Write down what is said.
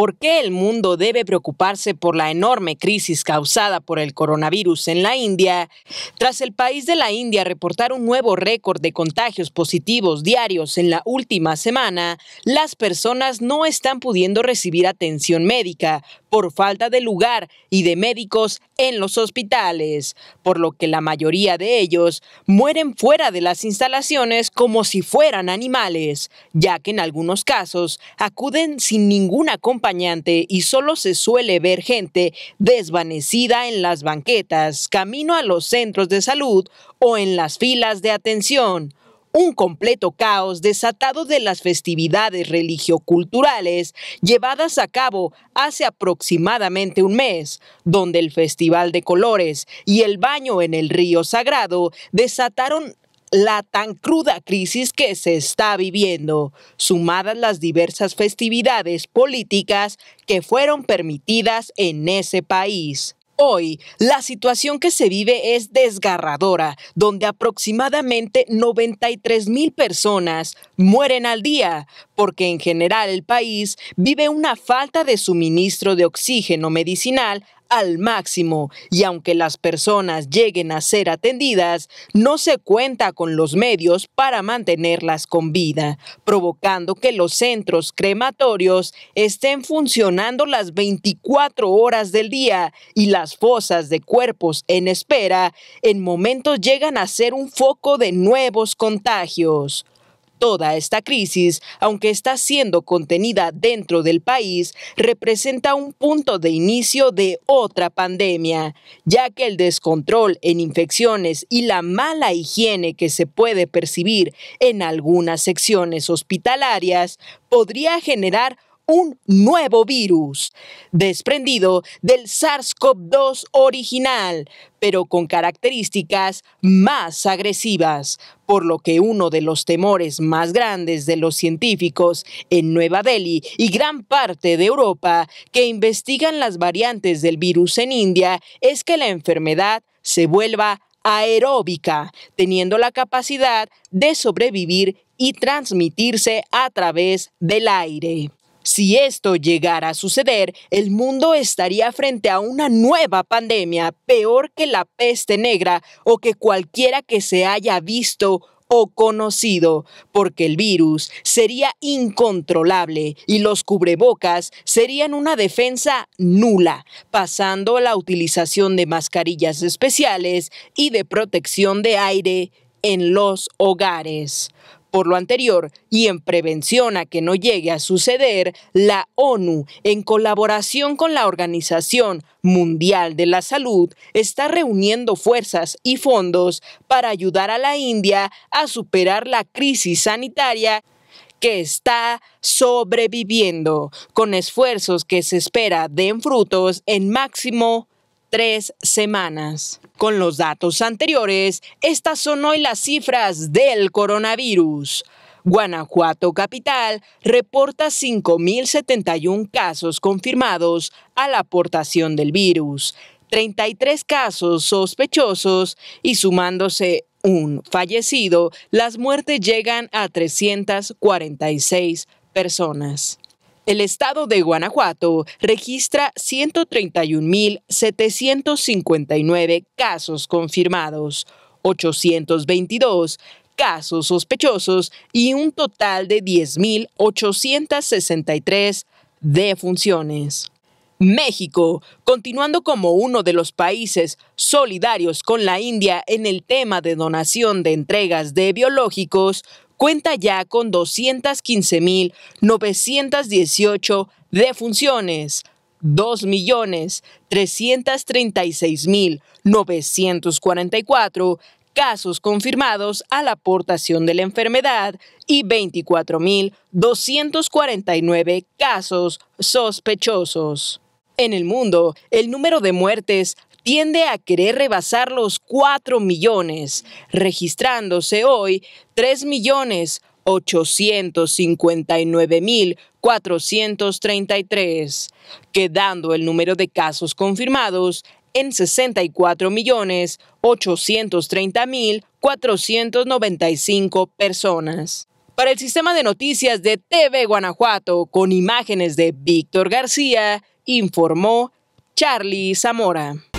por qué el mundo debe preocuparse por la enorme crisis causada por el coronavirus en la India, tras el país de la India reportar un nuevo récord de contagios positivos diarios en la última semana, las personas no están pudiendo recibir atención médica, por falta de lugar y de médicos en los hospitales, por lo que la mayoría de ellos mueren fuera de las instalaciones como si fueran animales, ya que en algunos casos acuden sin ningún acompañante y solo se suele ver gente desvanecida en las banquetas, camino a los centros de salud o en las filas de atención un completo caos desatado de las festividades religio-culturales llevadas a cabo hace aproximadamente un mes, donde el Festival de Colores y el baño en el río sagrado desataron la tan cruda crisis que se está viviendo, sumadas las diversas festividades políticas que fueron permitidas en ese país. Hoy, la situación que se vive es desgarradora, donde aproximadamente 93 mil personas mueren al día, porque en general el país vive una falta de suministro de oxígeno medicinal al máximo y aunque las personas lleguen a ser atendidas, no se cuenta con los medios para mantenerlas con vida, provocando que los centros crematorios estén funcionando las 24 horas del día y las fosas de cuerpos en espera en momentos llegan a ser un foco de nuevos contagios. Toda esta crisis, aunque está siendo contenida dentro del país, representa un punto de inicio de otra pandemia, ya que el descontrol en infecciones y la mala higiene que se puede percibir en algunas secciones hospitalarias podría generar un nuevo virus, desprendido del SARS-CoV-2 original, pero con características más agresivas, por lo que uno de los temores más grandes de los científicos en Nueva Delhi y gran parte de Europa que investigan las variantes del virus en India es que la enfermedad se vuelva aeróbica, teniendo la capacidad de sobrevivir y transmitirse a través del aire. Si esto llegara a suceder, el mundo estaría frente a una nueva pandemia peor que la peste negra o que cualquiera que se haya visto o conocido, porque el virus sería incontrolable y los cubrebocas serían una defensa nula, pasando la utilización de mascarillas especiales y de protección de aire en los hogares. Por lo anterior, y en prevención a que no llegue a suceder, la ONU, en colaboración con la Organización Mundial de la Salud, está reuniendo fuerzas y fondos para ayudar a la India a superar la crisis sanitaria que está sobreviviendo, con esfuerzos que se espera den frutos en máximo tres semanas. Con los datos anteriores, estas son hoy las cifras del coronavirus. Guanajuato Capital reporta 5.071 casos confirmados a la aportación del virus, 33 casos sospechosos y sumándose un fallecido, las muertes llegan a 346 personas. El estado de Guanajuato registra 131.759 casos confirmados, 822 casos sospechosos y un total de 10.863 defunciones. México, continuando como uno de los países solidarios con la India en el tema de donación de entregas de biológicos, cuenta ya con 215.918 defunciones, 2.336.944 casos confirmados a la aportación de la enfermedad y 24.249 casos sospechosos. En el mundo, el número de muertes tiende a querer rebasar los 4 millones, registrándose hoy 3.859.433, millones quedando el número de casos confirmados en 64.830.495 personas. Para el sistema de noticias de TV Guanajuato, con imágenes de Víctor García, informó Charlie Zamora.